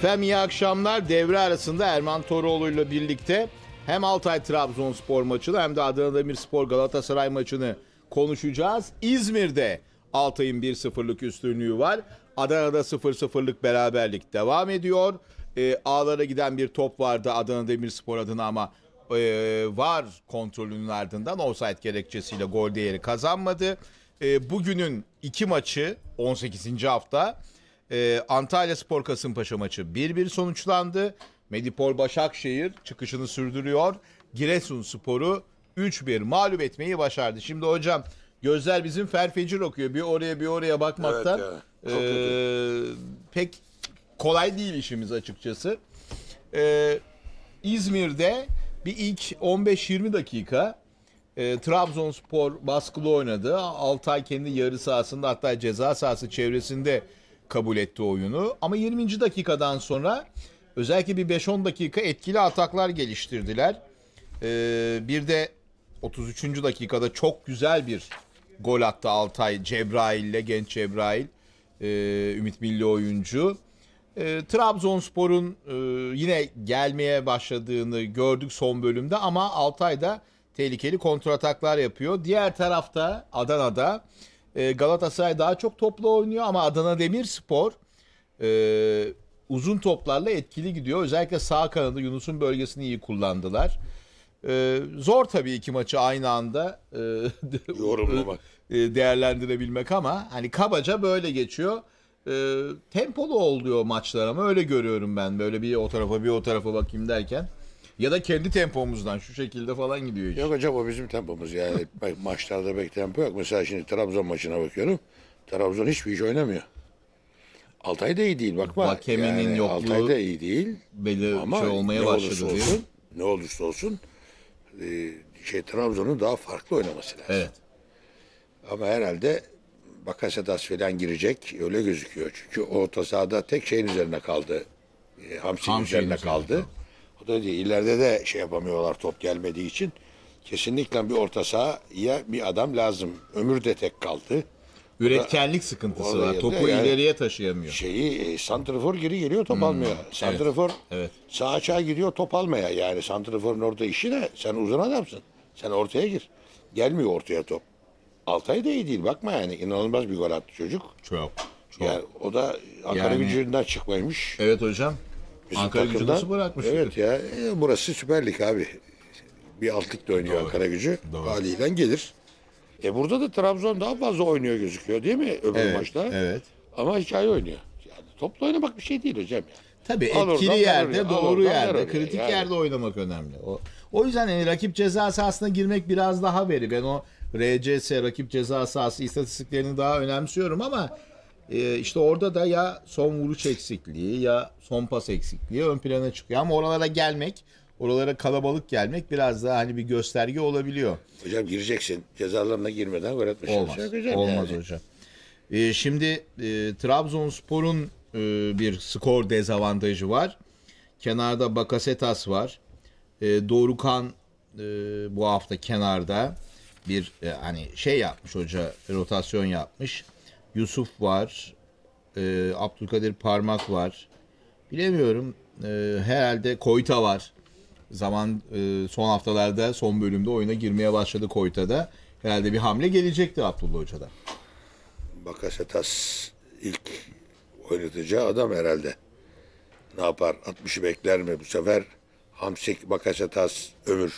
Efendim iyi akşamlar. Devre arasında Erman Toroğlu ile birlikte hem Altay Trabzonspor maçını hem de Adana Demirspor Galatasaray maçını konuşacağız. İzmir'de Altay'ın 1-0'lık üstünlüğü var. Adana'da 0-0'lık beraberlik devam ediyor. E, ee, ağlara giden bir top vardı Adana Demirspor adına ama e, var kontrolünün ardından offside gerekçesiyle gol değeri kazanmadı. E, bugünün iki maçı 18. hafta e, Antalya Spor Kasımpaşa maçı 1-1 sonuçlandı. Medipol Başakşehir çıkışını sürdürüyor. Giresun Sporu 3-1 mağlup etmeyi başardı. Şimdi hocam gözler bizim ferfecir okuyor. Bir oraya bir oraya bakmaktan evet ya, ee, pek kolay değil işimiz açıkçası. E, İzmir'de bir ilk 15-20 dakika e, Trabzonspor baskılı oynadı. Altay kendi yarı sahasında hatta ceza sahası çevresinde kabul etti oyunu. Ama 20. dakikadan sonra özellikle bir 5-10 dakika etkili ataklar geliştirdiler. Ee, bir de 33. dakikada çok güzel bir gol attı Altay Cebrail'le genç Cebrail. Ee, Ümit Milli oyuncu. E, Trabzonspor'un e, yine gelmeye başladığını gördük son bölümde ama Altay da tehlikeli kontrataklar yapıyor. Diğer tarafta Adana'da ee, Galatasaray daha çok topla oynuyor ama Adana Demirspor e, uzun toplarla etkili gidiyor. Özellikle sağ kanadı Yunus'un bölgesini iyi kullandılar. E, zor tabii iki maçı aynı anda e, e, e, değerlendirebilmek ama hani kabaca böyle geçiyor. E, tempolu oluyor maçlar ama öyle görüyorum ben. Böyle bir o tarafa bir o tarafa bakayım derken. Ya da kendi tempomuzdan şu şekilde falan gidiyor iş. Yok hocam o bizim tempomuz yani. maçlarda pek tempo yok. Mesela şimdi Trabzon maçına bakıyorum. Trabzon hiçbir iş oynamıyor. Altay da iyi değil bakma. Vakeminin yani, yokluğu Altay da iyi değil. Belli ama şey olmaya ne başladı olsun, Ne olursa olsun e, şey Trabzon'un daha farklı oynaması lazım. Evet. Ama herhalde Bakasetas falan girecek öyle gözüküyor. Çünkü orta sahada tek şeyin üzerine kaldı. E, hamsi'nin üzerine kaldı. kaldı. O da değil. ileride de şey yapamıyorlar top gelmediği için. Kesinlikle bir orta sahaya bir adam lazım. Ömür de tek kaldı. Üretkenlik sıkıntısı var. Topu yani- ileriye taşıyamıyor. Şeyi e, santrafor geri geliyor top hmm, almıyor. Santrafor evet. sağ açığa gidiyor top almaya. Yani santraforun orada işi de sen uzun adamsın. Sen ortaya gir. Gelmiyor ortaya top. Altay da iyi değil bakma yani inanılmaz bir gol attı çocuk. Çok. Çok. Yani o da Ankara Yani- gücünden çıkmaymış. Evet hocam. Bizim Ankara gücü nasıl bırakmış? Evet ya. E, burası Süper Lig abi. Bir altlık da oynuyor Doğru. Ankara gücü. Doğru. Haliyle gelir. E burada da Trabzon daha fazla oynuyor gözüküyor değil mi öbür Evet, maçta? evet. Ama hikaye oynuyor. Yani topla oynamak bir şey değil hocam ya. Tabii etkili yerde, doğru yerde, kritik Yani. yerde oynamak önemli. O, o yüzden yani rakip ceza sahasına girmek biraz daha veri. Ben o RCS rakip ceza sahası istatistiklerini daha önemsiyorum ama e, işte orada da ya son vuruş eksikliği ya son pas eksikliği ön plana çıkıyor. Ama oralara gelmek, oralara kalabalık gelmek biraz daha hani bir gösterge olabiliyor. Hocam gireceksin. Cezalarına girmeden gol atmışsın. Olmaz, olmaz yani. hocam. E, şimdi e, Trabzonspor'un e, bir skor dezavantajı var. Kenarda Bakasetas var. E, Dorukan e, bu hafta kenarda bir e, hani şey yapmış hoca rotasyon yapmış. Yusuf var. E, Abdülkadir Parmak var. Bilemiyorum. E, herhalde Koyta var. Zaman e, son haftalarda son bölümde oyuna girmeye başladı Koyta'da. Herhalde bir hamle gelecekti Abdullah Hoca'da. Bakasetas ilk oynatacağı adam herhalde. Ne yapar? 60'ı bekler mi bu sefer? Hamsik, Bakasetas, Ömür.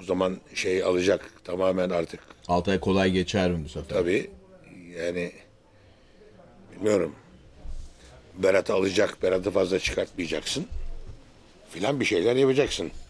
O zaman şey alacak tamamen artık. Altay kolay geçer mi bu sefer? Tabii yani bilmiyorum. Berat alacak, Berat'ı fazla çıkartmayacaksın. Filan bir şeyler yapacaksın.